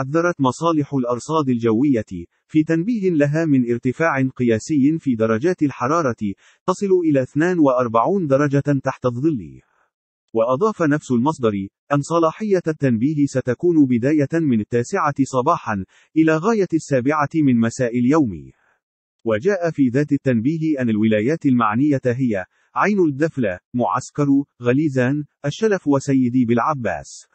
حذرت مصالح الأرصاد الجوية في تنبيه لها من ارتفاع قياسي في درجات الحرارة تصل إلى 42 درجة تحت الظل. وأضاف نفس المصدر أن صلاحية التنبيه ستكون بداية من التاسعة صباحا إلى غاية السابعة من مساء اليوم. وجاء في ذات التنبيه أن الولايات المعنية هي عين الدفلة، معسكر، غليزان، الشلف وسيدي بالعباس.